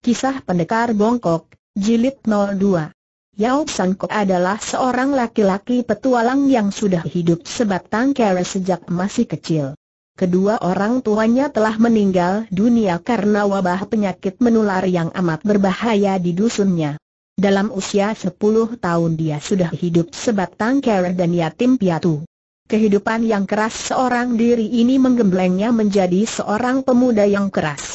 Kisah Pendekar Bongkok, Jilid 02 Yao Sanko adalah seorang laki-laki petualang yang sudah hidup sebatang kara sejak masih kecil. Kedua orang tuanya telah meninggal dunia karena wabah penyakit menular yang amat berbahaya di dusunnya. Dalam usia 10 tahun dia sudah hidup sebatang kara dan yatim piatu. Kehidupan yang keras seorang diri ini menggemblengnya menjadi seorang pemuda yang keras.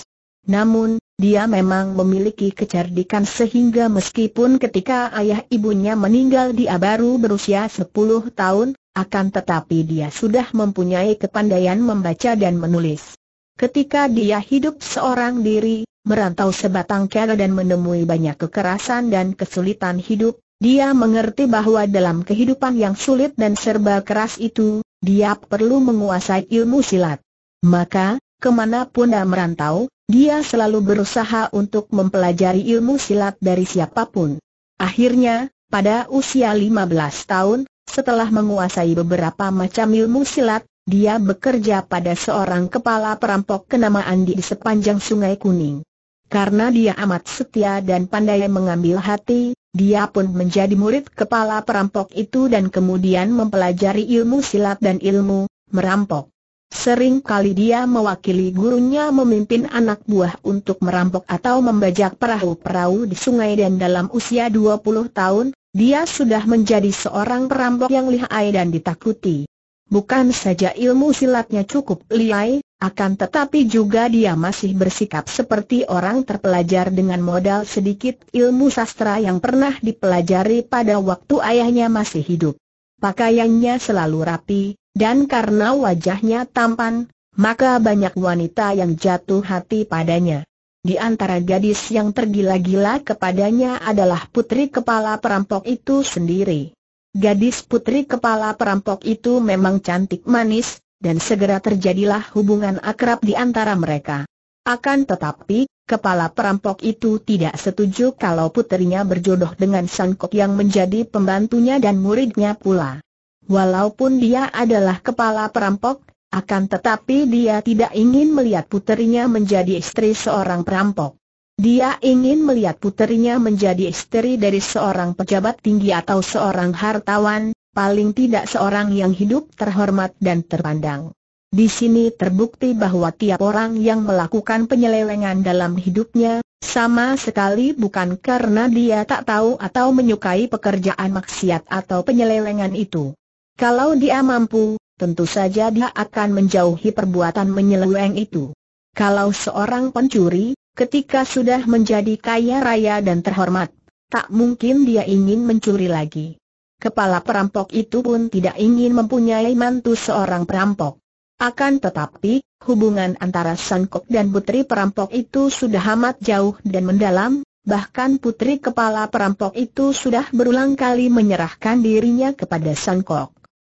Namun, dia memang memiliki kecerdikan sehingga meskipun ketika ayah ibunya meninggal dia baru berusia 10 tahun, akan tetapi dia sudah mempunyai kepandaian membaca dan menulis. Ketika dia hidup seorang diri, merantau sebatang kara dan menemui banyak kekerasan dan kesulitan hidup, dia mengerti bahwa dalam kehidupan yang sulit dan serba keras itu, dia perlu menguasai ilmu silat. Maka, kemanapun dia merantau, dia selalu berusaha untuk mempelajari ilmu silat dari siapapun. Akhirnya, pada usia 15 tahun, setelah menguasai beberapa macam ilmu silat, dia bekerja pada seorang kepala perampok kenamaan di sepanjang Sungai Kuning. Karena dia amat setia dan pandai mengambil hati, dia pun menjadi murid kepala perampok itu dan kemudian mempelajari ilmu silat dan ilmu merampok. Sering kali dia mewakili gurunya memimpin anak buah untuk merampok atau membajak perahu-perahu di sungai dan dalam usia 20 tahun, dia sudah menjadi seorang perampok yang lihai dan ditakuti. Bukan saja ilmu silatnya cukup lihai, akan tetapi juga dia masih bersikap seperti orang terpelajar dengan modal sedikit ilmu sastra yang pernah dipelajari pada waktu ayahnya masih hidup. Pakaiannya selalu rapi, dan karena wajahnya tampan, maka banyak wanita yang jatuh hati padanya. Di antara gadis yang tergila-gila kepadanya adalah putri kepala perampok itu sendiri. Gadis putri kepala perampok itu memang cantik manis, dan segera terjadilah hubungan akrab di antara mereka. Akan tetapi, kepala perampok itu tidak setuju kalau putrinya berjodoh dengan Sangkok yang menjadi pembantunya dan muridnya pula. Walaupun dia adalah kepala perampok, akan tetapi dia tidak ingin melihat puterinya menjadi istri seorang perampok. Dia ingin melihat puterinya menjadi istri dari seorang pejabat tinggi atau seorang hartawan, paling tidak seorang yang hidup terhormat dan terpandang. Di sini terbukti bahwa tiap orang yang melakukan penyelewengan dalam hidupnya, sama sekali bukan karena dia tak tahu atau menyukai pekerjaan maksiat atau penyelewengan itu. Kalau dia mampu, tentu saja dia akan menjauhi perbuatan menyeleweng itu. Kalau seorang pencuri, ketika sudah menjadi kaya raya dan terhormat, tak mungkin dia ingin mencuri lagi. Kepala perampok itu pun tidak ingin mempunyai mantu seorang perampok. Akan tetapi, hubungan antara Sangkok dan putri perampok itu sudah amat jauh dan mendalam, bahkan putri kepala perampok itu sudah berulang kali menyerahkan dirinya kepada Sangkok.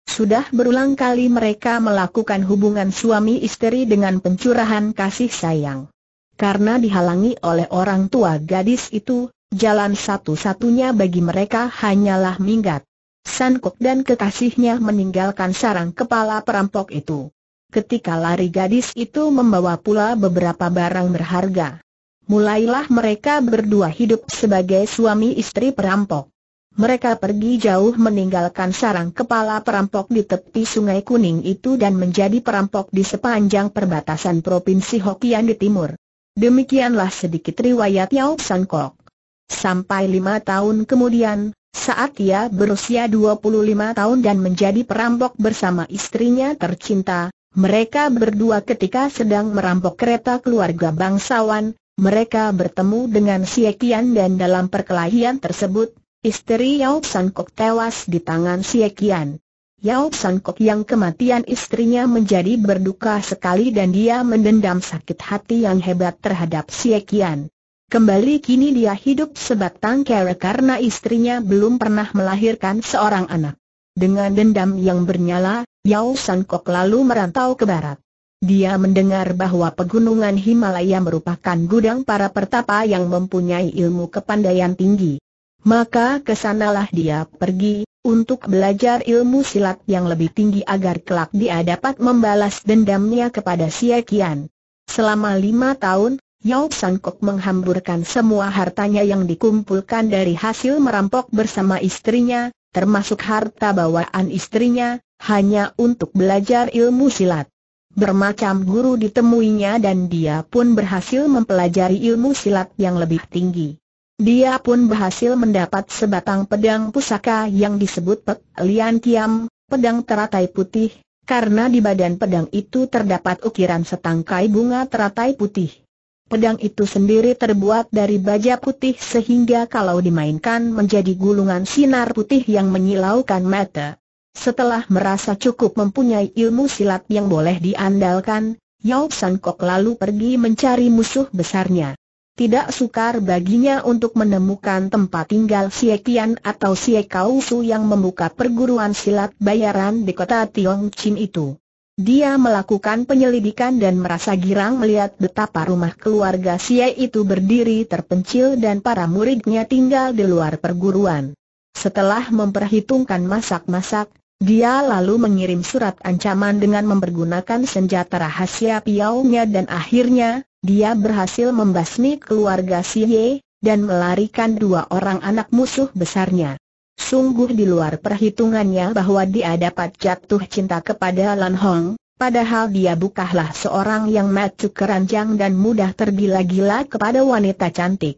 Sudah berulang kali mereka melakukan hubungan suami istri dengan pencurahan kasih sayang. Karena dihalangi oleh orang tua gadis itu, jalan satu-satunya bagi mereka hanyalah minggat. Sankok dan kekasihnya meninggalkan sarang kepala perampok itu. Ketika lari gadis itu membawa pula beberapa barang berharga. Mulailah mereka berdua hidup sebagai suami istri perampok. Mereka pergi jauh meninggalkan sarang kepala perampok di tepi sungai kuning itu dan menjadi perampok di sepanjang perbatasan Provinsi Hokian di timur. Demikianlah sedikit riwayat Yao San Kok. Sampai lima tahun kemudian, saat ia berusia 25 tahun dan menjadi perampok bersama istrinya tercinta, mereka berdua ketika sedang merampok kereta keluarga bangsawan, mereka bertemu dengan Siekian dan dalam perkelahian tersebut, Istri Yao Sangkok tewas di tangan Siakian. Yao Sangkok yang kematian istrinya menjadi berduka sekali dan dia mendendam sakit hati yang hebat terhadap Siakian. Kembali kini dia hidup sebatang kara karena istrinya belum pernah melahirkan seorang anak. Dengan dendam yang bernyala, Yao Sangkok lalu merantau ke barat. Dia mendengar bahwa pegunungan Himalaya merupakan gudang para pertapa yang mempunyai ilmu kepandaian tinggi. Maka kesanalah dia pergi, untuk belajar ilmu silat yang lebih tinggi agar kelak dia dapat membalas dendamnya kepada Siakian. Selama lima tahun, Yao Sangkok menghamburkan semua hartanya yang dikumpulkan dari hasil merampok bersama istrinya, termasuk harta bawaan istrinya, hanya untuk belajar ilmu silat. Bermacam guru ditemuinya dan dia pun berhasil mempelajari ilmu silat yang lebih tinggi. Dia pun berhasil mendapat sebatang pedang pusaka yang disebut Pek Lian Kiam, pedang teratai putih, karena di badan pedang itu terdapat ukiran setangkai bunga teratai putih. Pedang itu sendiri terbuat dari baja putih sehingga kalau dimainkan menjadi gulungan sinar putih yang menyilaukan mata. Setelah merasa cukup mempunyai ilmu silat yang boleh diandalkan, Yau San Kok lalu pergi mencari musuh besarnya tidak sukar baginya untuk menemukan tempat tinggal Siakian atau Su yang membuka perguruan silat bayaran di kota Tiong Chin itu. Dia melakukan penyelidikan dan merasa girang melihat betapa rumah keluarga Siak itu berdiri terpencil dan para muridnya tinggal di luar perguruan. Setelah memperhitungkan masak-masak, dia lalu mengirim surat ancaman dengan mempergunakan senjata rahasia piaunya dan akhirnya, dia berhasil membasmi keluarga Si Ye, dan melarikan dua orang anak musuh besarnya. Sungguh di luar perhitungannya bahwa dia dapat jatuh cinta kepada Lan Hong, padahal dia bukanlah seorang yang macu keranjang dan mudah tergila-gila kepada wanita cantik.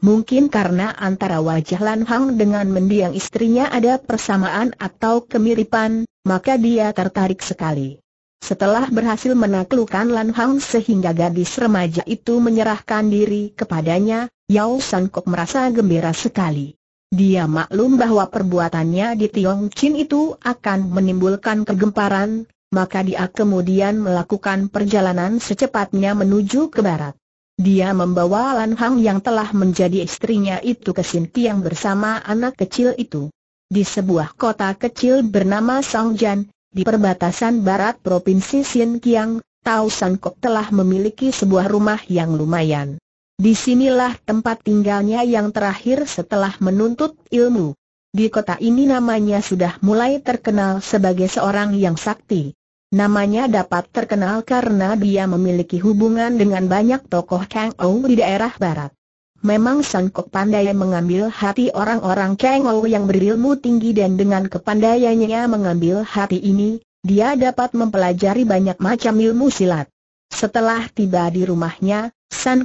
Mungkin karena antara wajah Lan Hong dengan mendiang istrinya ada persamaan atau kemiripan, maka dia tertarik sekali. Setelah berhasil menaklukkan Lan Hang sehingga gadis remaja itu menyerahkan diri kepadanya, Yao San Kok merasa gembira sekali. Dia maklum bahwa perbuatannya di Tiong Chin itu akan menimbulkan kegemparan, maka dia kemudian melakukan perjalanan secepatnya menuju ke barat. Dia membawa Lan Hang yang telah menjadi istrinya itu ke Sintiang bersama anak kecil itu. Di sebuah kota kecil bernama Song Jan, di perbatasan barat Provinsi Xinjiang, Tao Sankok telah memiliki sebuah rumah yang lumayan. Disinilah tempat tinggalnya yang terakhir setelah menuntut ilmu. Di kota ini namanya sudah mulai terkenal sebagai seorang yang sakti. Namanya dapat terkenal karena dia memiliki hubungan dengan banyak tokoh Kang Ou di daerah barat. Memang Sangkok pandai mengambil hati orang-orang Kengou yang berilmu tinggi dan dengan kepandaiannya mengambil hati ini, dia dapat mempelajari banyak macam ilmu silat. Setelah tiba di rumahnya,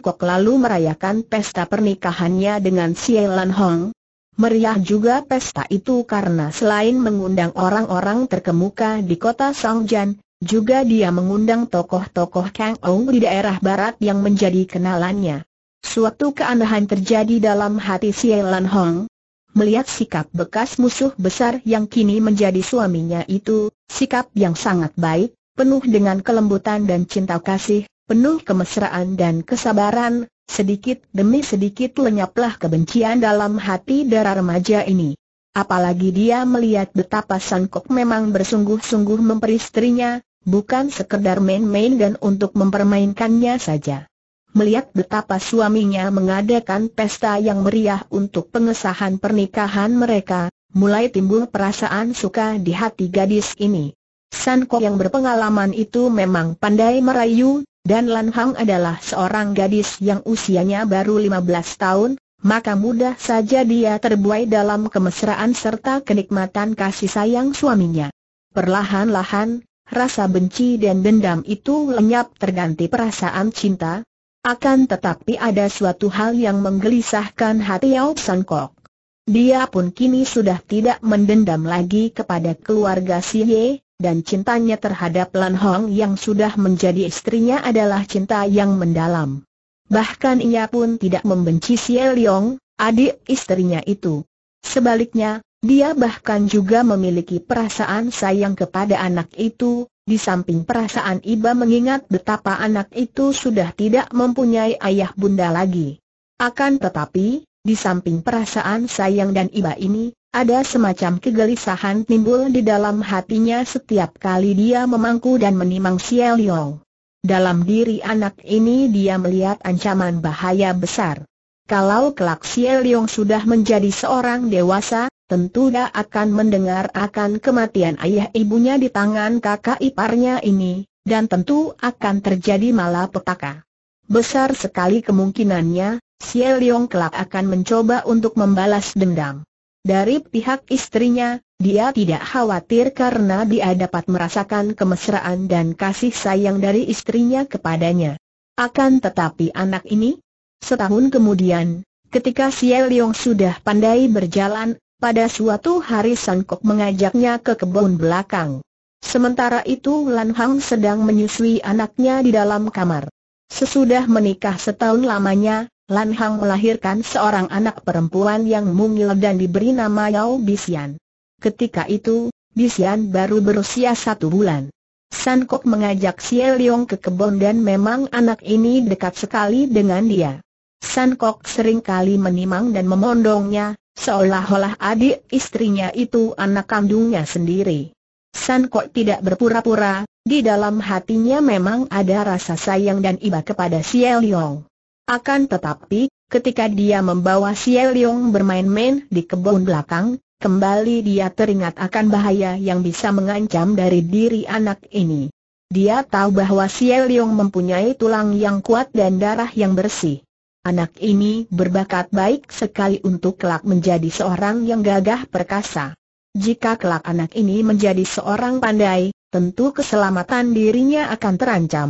Kok lalu merayakan pesta pernikahannya dengan Sielan Hong. Meriah juga pesta itu karena selain mengundang orang-orang terkemuka di kota Songjan, juga dia mengundang tokoh-tokoh Kang Ong di daerah barat yang menjadi kenalannya. Suatu keanehan terjadi dalam hati Sielan Hong. Melihat sikap bekas musuh besar yang kini menjadi suaminya itu, sikap yang sangat baik, penuh dengan kelembutan dan cinta kasih, penuh kemesraan dan kesabaran, sedikit demi sedikit lenyaplah kebencian dalam hati darah remaja ini. Apalagi dia melihat betapa Kok memang bersungguh-sungguh memperistrinya, bukan sekedar main-main dan untuk mempermainkannya saja melihat betapa suaminya mengadakan pesta yang meriah untuk pengesahan pernikahan mereka, mulai timbul perasaan suka di hati gadis ini. San Kok yang berpengalaman itu memang pandai merayu, dan Lan Hang adalah seorang gadis yang usianya baru 15 tahun, maka mudah saja dia terbuai dalam kemesraan serta kenikmatan kasih sayang suaminya. Perlahan-lahan, rasa benci dan dendam itu lenyap terganti perasaan cinta, akan tetapi ada suatu hal yang menggelisahkan hati Yau San Kok. Dia pun kini sudah tidak mendendam lagi kepada keluarga Si Ye, dan cintanya terhadap Lan Hong yang sudah menjadi istrinya adalah cinta yang mendalam. Bahkan ia pun tidak membenci Si Leong, adik istrinya itu. Sebaliknya, dia bahkan juga memiliki perasaan sayang kepada anak itu, di samping perasaan Iba mengingat betapa anak itu sudah tidak mempunyai ayah bunda lagi. Akan tetapi, di samping perasaan sayang dan Iba ini, ada semacam kegelisahan timbul di dalam hatinya setiap kali dia memangku dan menimang Xiao Liang. Dalam diri anak ini dia melihat ancaman bahaya besar. Kalau kelak Xiao Liang sudah menjadi seorang dewasa, tentu dia akan mendengar akan kematian ayah ibunya di tangan kakak iparnya ini, dan tentu akan terjadi malapetaka. Besar sekali kemungkinannya, Xie Liong kelak akan mencoba untuk membalas dendam. Dari pihak istrinya, dia tidak khawatir karena dia dapat merasakan kemesraan dan kasih sayang dari istrinya kepadanya. Akan tetapi anak ini, setahun kemudian, ketika Xie Liong sudah pandai berjalan pada suatu hari Sankok mengajaknya ke kebun belakang. Sementara itu Lan Hang sedang menyusui anaknya di dalam kamar. Sesudah menikah setahun lamanya, Lan Hang melahirkan seorang anak perempuan yang mungil dan diberi nama Yao Bisian. Ketika itu, Bisian baru berusia satu bulan. Sankok mengajak Xie Leong ke kebun dan memang anak ini dekat sekali dengan dia. Sankok seringkali menimang dan memondongnya, Seolah-olah adik istrinya itu anak kandungnya sendiri. San Kok tidak berpura-pura, di dalam hatinya memang ada rasa sayang dan iba kepada Xie Liong. Akan tetapi, ketika dia membawa Xie Liong bermain-main di kebun belakang, kembali dia teringat akan bahaya yang bisa mengancam dari diri anak ini. Dia tahu bahwa Xie Liong mempunyai tulang yang kuat dan darah yang bersih. Anak ini berbakat baik sekali untuk kelak menjadi seorang yang gagah perkasa. Jika kelak anak ini menjadi seorang pandai, tentu keselamatan dirinya akan terancam.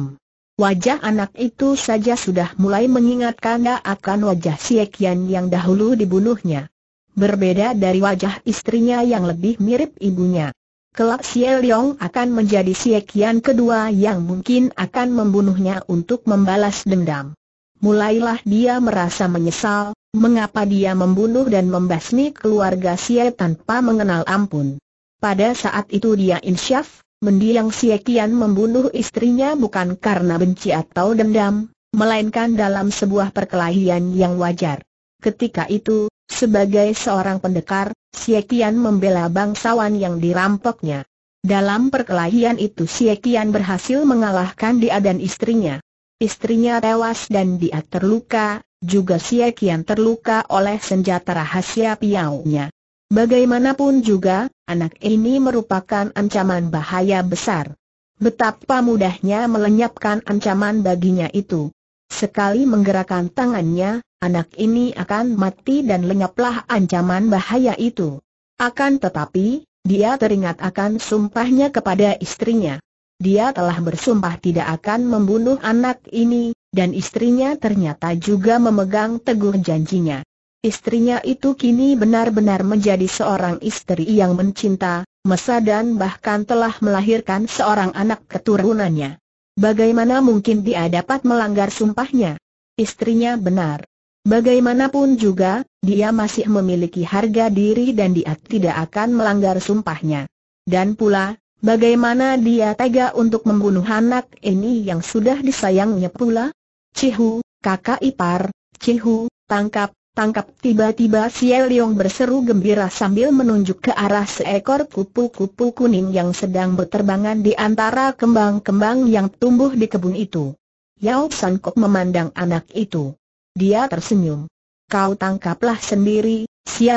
Wajah anak itu saja sudah mulai mengingatkan dia akan wajah Siekian yang dahulu dibunuhnya. Berbeda dari wajah istrinya yang lebih mirip ibunya. Kelak Siel Yong akan menjadi Siekian kedua yang mungkin akan membunuhnya untuk membalas dendam mulailah dia merasa menyesal, mengapa dia membunuh dan membasmi keluarga Xie tanpa mengenal ampun. Pada saat itu dia insyaf, mendiang Xie Qian membunuh istrinya bukan karena benci atau dendam, melainkan dalam sebuah perkelahian yang wajar. Ketika itu, sebagai seorang pendekar, Xie Qian membela bangsawan yang dirampoknya. Dalam perkelahian itu Xie Qian berhasil mengalahkan dia dan istrinya. Istrinya tewas dan dia terluka, juga siakian terluka oleh senjata rahasia piaunya. Bagaimanapun juga, anak ini merupakan ancaman bahaya besar. Betapa mudahnya melenyapkan ancaman baginya itu. Sekali menggerakkan tangannya, anak ini akan mati dan lenyaplah ancaman bahaya itu. Akan tetapi, dia teringat akan sumpahnya kepada istrinya dia telah bersumpah tidak akan membunuh anak ini, dan istrinya ternyata juga memegang teguh janjinya. Istrinya itu kini benar-benar menjadi seorang istri yang mencinta, mesa dan bahkan telah melahirkan seorang anak keturunannya. Bagaimana mungkin dia dapat melanggar sumpahnya? Istrinya benar. Bagaimanapun juga, dia masih memiliki harga diri dan dia tidak akan melanggar sumpahnya. Dan pula, Bagaimana dia tega untuk membunuh anak ini yang sudah disayangnya pula? Cihu, kakak ipar, Cihu, tangkap, tangkap tiba-tiba Xie berseru gembira sambil menunjuk ke arah seekor kupu-kupu kuning yang sedang berterbangan di antara kembang-kembang yang tumbuh di kebun itu. Yao San memandang anak itu. Dia tersenyum. Kau tangkaplah sendiri, Xie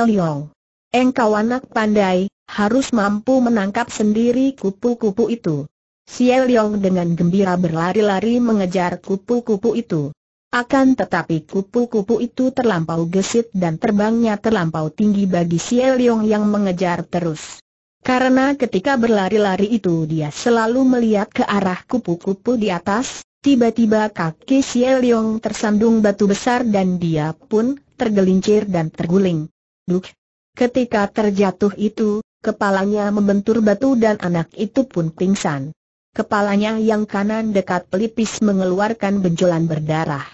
Engkau anak pandai, harus mampu menangkap sendiri kupu-kupu itu. Xie Liang dengan gembira berlari-lari mengejar kupu-kupu itu. Akan tetapi kupu-kupu itu terlampau gesit dan terbangnya terlampau tinggi bagi Xie Liang yang mengejar terus. Karena ketika berlari-lari itu dia selalu melihat ke arah kupu-kupu di atas, tiba-tiba kaki Xie Liang tersandung batu besar dan dia pun tergelincir dan terguling. Duk! Ketika terjatuh itu, Kepalanya membentur batu dan anak itu pun pingsan. Kepalanya yang kanan dekat pelipis mengeluarkan benjolan berdarah.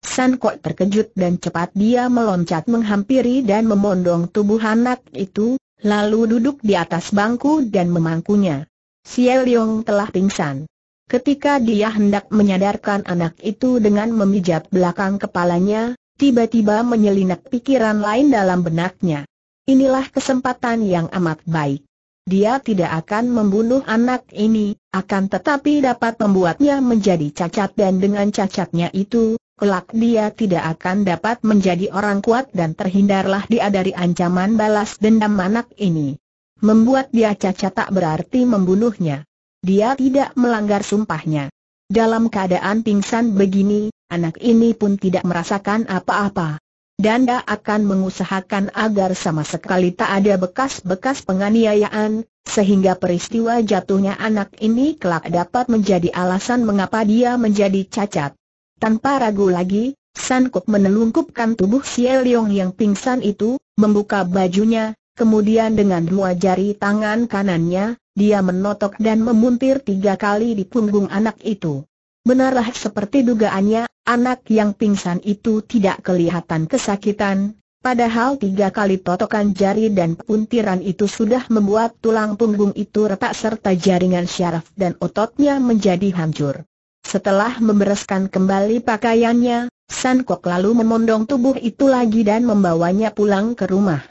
San Kok terkejut dan cepat dia meloncat menghampiri dan memondong tubuh anak itu, lalu duduk di atas bangku dan memangkunya. Siel Yong telah pingsan. Ketika dia hendak menyadarkan anak itu dengan memijat belakang kepalanya, tiba-tiba menyelinap pikiran lain dalam benaknya. Inilah kesempatan yang amat baik. Dia tidak akan membunuh anak ini, akan tetapi dapat membuatnya menjadi cacat dan dengan cacatnya itu, kelak dia tidak akan dapat menjadi orang kuat dan terhindarlah dia dari ancaman balas dendam anak ini. Membuat dia cacat tak berarti membunuhnya. Dia tidak melanggar sumpahnya. Dalam keadaan pingsan begini, anak ini pun tidak merasakan apa-apa. Danda akan mengusahakan agar sama sekali tak ada bekas-bekas penganiayaan, sehingga peristiwa jatuhnya anak ini kelak dapat menjadi alasan mengapa dia menjadi cacat. Tanpa ragu lagi, Sankuk menelungkupkan tubuh Xie Elyong yang pingsan itu, membuka bajunya, kemudian dengan dua jari tangan kanannya, dia menotok dan memuntir tiga kali di punggung anak itu. Benarlah seperti dugaannya, anak yang pingsan itu tidak kelihatan kesakitan, padahal tiga kali totokan jari dan puntiran itu sudah membuat tulang punggung itu retak serta jaringan syaraf dan ototnya menjadi hancur. Setelah membereskan kembali pakaiannya, San lalu memondong tubuh itu lagi dan membawanya pulang ke rumah.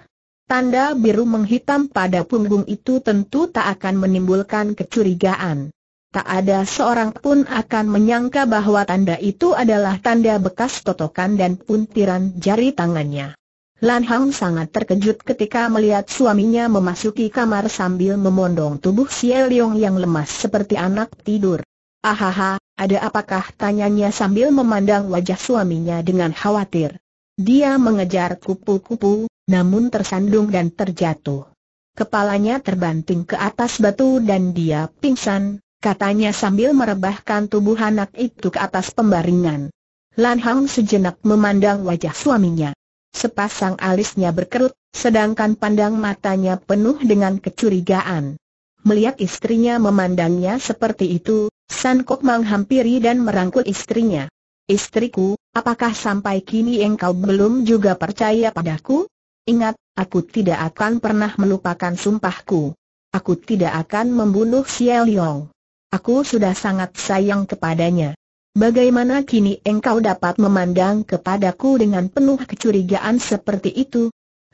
Tanda biru menghitam pada punggung itu tentu tak akan menimbulkan kecurigaan tak ada seorang pun akan menyangka bahwa tanda itu adalah tanda bekas totokan dan puntiran jari tangannya. Lan Hang sangat terkejut ketika melihat suaminya memasuki kamar sambil memondong tubuh Xie Liong yang lemas seperti anak tidur. Ahaha, ada apakah tanyanya sambil memandang wajah suaminya dengan khawatir. Dia mengejar kupu-kupu, namun tersandung dan terjatuh. Kepalanya terbanting ke atas batu dan dia pingsan, katanya sambil merebahkan tubuh anak itu ke atas pembaringan. Lan Hang sejenak memandang wajah suaminya. Sepasang alisnya berkerut, sedangkan pandang matanya penuh dengan kecurigaan. Melihat istrinya memandangnya seperti itu, San Kok menghampiri dan merangkul istrinya. Istriku, apakah sampai kini engkau belum juga percaya padaku? Ingat, aku tidak akan pernah melupakan sumpahku. Aku tidak akan membunuh Xie Liang. Aku sudah sangat sayang kepadanya. Bagaimana kini engkau dapat memandang kepadaku dengan penuh kecurigaan seperti itu?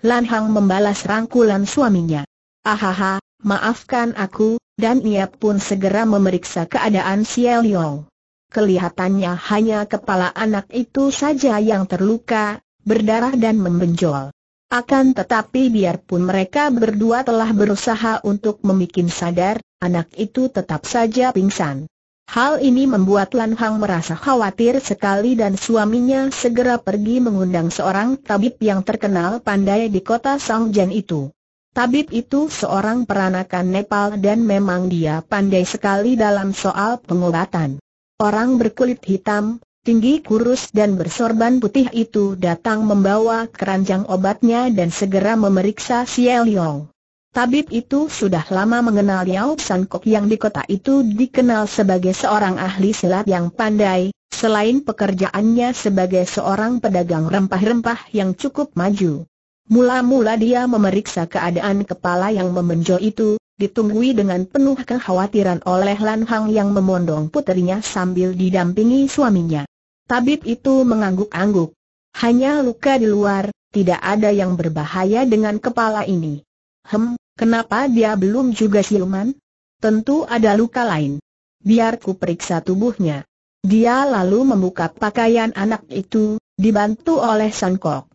Lan Hang membalas rangkulan suaminya. Ahaha, maafkan aku, dan ia pun segera memeriksa keadaan Xiao Kelihatannya hanya kepala anak itu saja yang terluka, berdarah dan membenjol. Akan tetapi biarpun mereka berdua telah berusaha untuk membuat sadar, anak itu tetap saja pingsan. Hal ini membuat Lan Hang merasa khawatir sekali dan suaminya segera pergi mengundang seorang tabib yang terkenal pandai di kota Sangjan itu. Tabib itu seorang peranakan Nepal dan memang dia pandai sekali dalam soal pengobatan. Orang berkulit hitam, tinggi kurus dan bersorban putih itu datang membawa keranjang obatnya dan segera memeriksa Xie Liong. Tabib itu sudah lama mengenal Yao San Kok yang di kota itu dikenal sebagai seorang ahli silat yang pandai, selain pekerjaannya sebagai seorang pedagang rempah-rempah yang cukup maju. Mula-mula dia memeriksa keadaan kepala yang membenjol itu, ditunggui dengan penuh kekhawatiran oleh Lan Hang yang memondong putrinya sambil didampingi suaminya. Tabib itu mengangguk-angguk. Hanya luka di luar, tidak ada yang berbahaya dengan kepala ini. Hem, Kenapa dia belum juga siluman? Tentu ada luka lain. Biar ku periksa tubuhnya. Dia lalu membuka pakaian anak itu, dibantu oleh Sangkok.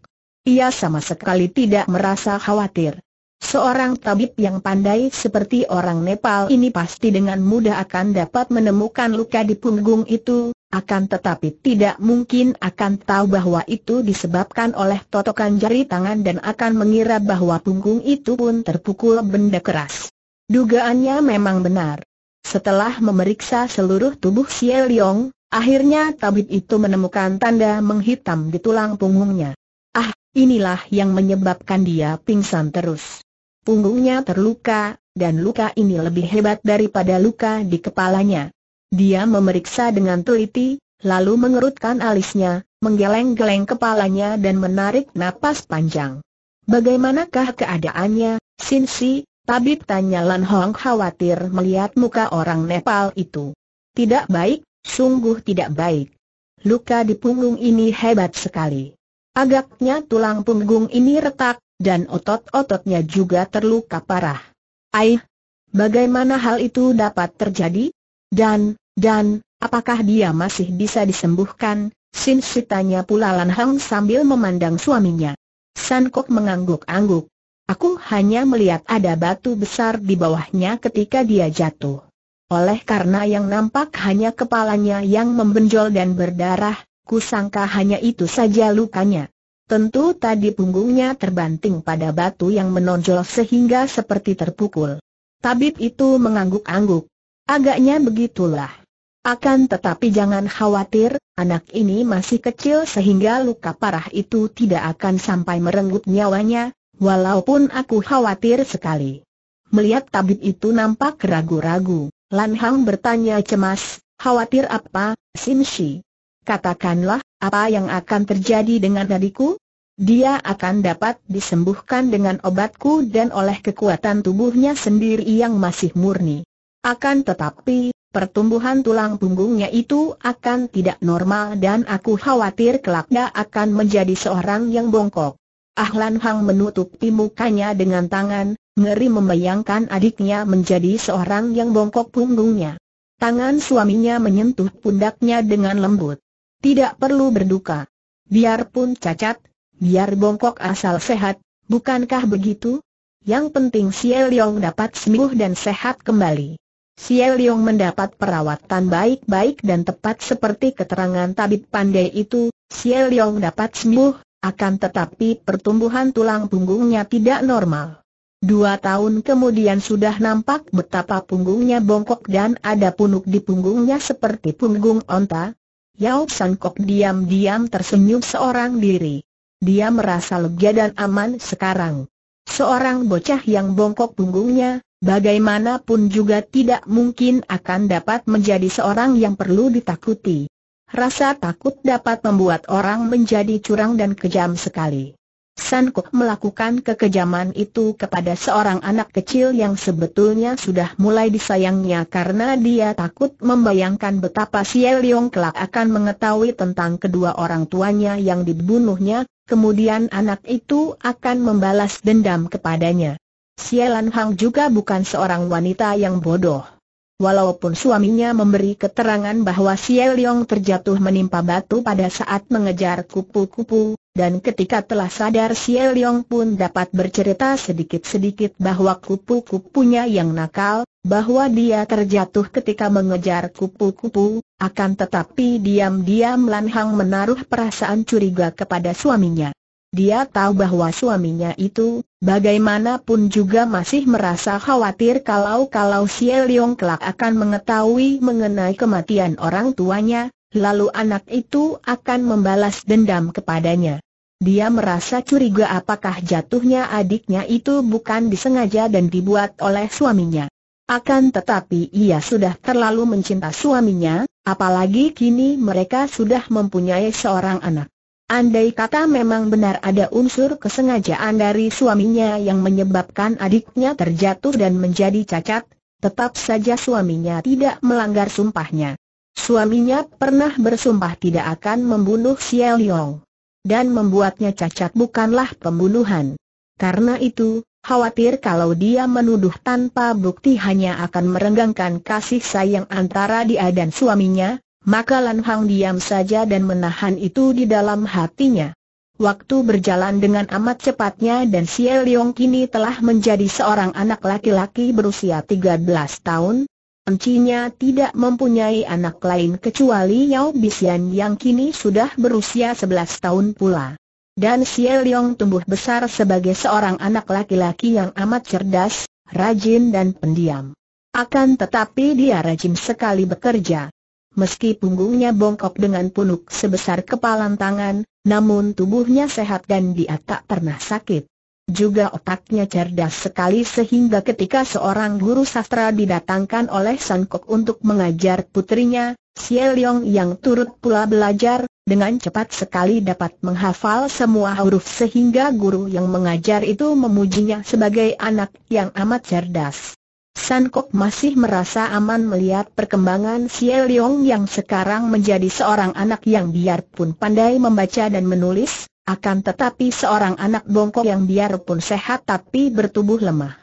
Ia sama sekali tidak merasa khawatir. Seorang tabib yang pandai seperti orang Nepal ini pasti dengan mudah akan dapat menemukan luka di punggung itu, akan tetapi tidak mungkin akan tahu bahwa itu disebabkan oleh totokan jari tangan dan akan mengira bahwa punggung itu pun terpukul benda keras. Dugaannya memang benar. Setelah memeriksa seluruh tubuh Xie Liong, akhirnya tabib itu menemukan tanda menghitam di tulang punggungnya. Ah, inilah yang menyebabkan dia pingsan terus. Punggungnya terluka, dan luka ini lebih hebat daripada luka di kepalanya. Dia memeriksa dengan teliti, lalu mengerutkan alisnya, menggeleng-geleng kepalanya dan menarik napas panjang. Bagaimanakah keadaannya, Sinsi? Tabib tanya Lan Hong khawatir melihat muka orang Nepal itu. Tidak baik, sungguh tidak baik. Luka di punggung ini hebat sekali. Agaknya tulang punggung ini retak, dan otot-ototnya juga terluka parah. Aih, bagaimana hal itu dapat terjadi? Dan, dan, apakah dia masih bisa disembuhkan? Sin Si tanya pula Lan Hang sambil memandang suaminya. San Kok mengangguk-angguk. Aku hanya melihat ada batu besar di bawahnya ketika dia jatuh. Oleh karena yang nampak hanya kepalanya yang membenjol dan berdarah, ku sangka hanya itu saja lukanya. Tentu tadi punggungnya terbanting pada batu yang menonjol sehingga seperti terpukul. Tabib itu mengangguk-angguk. Agaknya begitulah. Akan tetapi jangan khawatir, anak ini masih kecil sehingga luka parah itu tidak akan sampai merenggut nyawanya, walaupun aku khawatir sekali. Melihat tabib itu nampak ragu-ragu, Lan Hang bertanya cemas, khawatir apa, Sin Shi? Katakanlah, apa yang akan terjadi dengan adikku? Dia akan dapat disembuhkan dengan obatku dan oleh kekuatan tubuhnya sendiri yang masih murni. Akan tetapi, pertumbuhan tulang punggungnya itu akan tidak normal dan aku khawatir kelaknya akan menjadi seorang yang bongkok. Ahlan Hang menutupi mukanya dengan tangan, ngeri membayangkan adiknya menjadi seorang yang bongkok punggungnya. Tangan suaminya menyentuh pundaknya dengan lembut. Tidak perlu berduka. Biarpun cacat, biar bongkok asal sehat, bukankah begitu? Yang penting Xie Yong dapat sembuh dan sehat kembali. Xie mendapat perawatan baik-baik dan tepat seperti keterangan tabib pandai itu, Xie dapat sembuh, akan tetapi pertumbuhan tulang punggungnya tidak normal. Dua tahun kemudian sudah nampak betapa punggungnya bongkok dan ada punuk di punggungnya seperti punggung onta. Yao Sangkok diam-diam tersenyum seorang diri. Dia merasa lega dan aman sekarang. Seorang bocah yang bongkok punggungnya, bagaimanapun juga tidak mungkin akan dapat menjadi seorang yang perlu ditakuti. Rasa takut dapat membuat orang menjadi curang dan kejam sekali. San melakukan kekejaman itu kepada seorang anak kecil yang sebetulnya sudah mulai disayangnya karena dia takut membayangkan betapa Xie Leong kelak akan mengetahui tentang kedua orang tuanya yang dibunuhnya, kemudian anak itu akan membalas dendam kepadanya. Sielan Hang juga bukan seorang wanita yang bodoh. Walaupun suaminya memberi keterangan bahwa Siel Leong terjatuh menimpa batu pada saat mengejar kupu-kupu, dan ketika telah sadar Siel Leong pun dapat bercerita sedikit-sedikit bahwa kupu-kupunya yang nakal, bahwa dia terjatuh ketika mengejar kupu-kupu, akan tetapi diam-diam Lan Hang menaruh perasaan curiga kepada suaminya. Dia tahu bahwa suaminya itu, bagaimanapun juga masih merasa khawatir kalau-kalau si Leong kelak akan mengetahui mengenai kematian orang tuanya, lalu anak itu akan membalas dendam kepadanya. Dia merasa curiga apakah jatuhnya adiknya itu bukan disengaja dan dibuat oleh suaminya. Akan tetapi ia sudah terlalu mencinta suaminya, apalagi kini mereka sudah mempunyai seorang anak. Andai kata memang benar ada unsur kesengajaan dari suaminya yang menyebabkan adiknya terjatuh dan menjadi cacat, tetap saja suaminya tidak melanggar sumpahnya. Suaminya pernah bersumpah tidak akan membunuh Xiao Liang. Dan membuatnya cacat bukanlah pembunuhan. Karena itu, khawatir kalau dia menuduh tanpa bukti hanya akan merenggangkan kasih sayang antara dia dan suaminya, maka Lan Hang diam saja dan menahan itu di dalam hatinya. Waktu berjalan dengan amat cepatnya dan si Eliong kini telah menjadi seorang anak laki-laki berusia 13 tahun. Encinya tidak mempunyai anak lain kecuali Yao Bisian yang kini sudah berusia 11 tahun pula. Dan si Eliong tumbuh besar sebagai seorang anak laki-laki yang amat cerdas, rajin dan pendiam. Akan tetapi dia rajin sekali bekerja meski punggungnya bongkok dengan punuk sebesar kepalan tangan, namun tubuhnya sehat dan dia tak pernah sakit. Juga otaknya cerdas sekali sehingga ketika seorang guru sastra didatangkan oleh Sangkok untuk mengajar putrinya, Xie Yong yang turut pula belajar, dengan cepat sekali dapat menghafal semua huruf sehingga guru yang mengajar itu memujinya sebagai anak yang amat cerdas. San Kok masih merasa aman melihat perkembangan Xie Leong yang sekarang menjadi seorang anak yang biarpun pandai membaca dan menulis, akan tetapi seorang anak bongkok yang biarpun sehat tapi bertubuh lemah.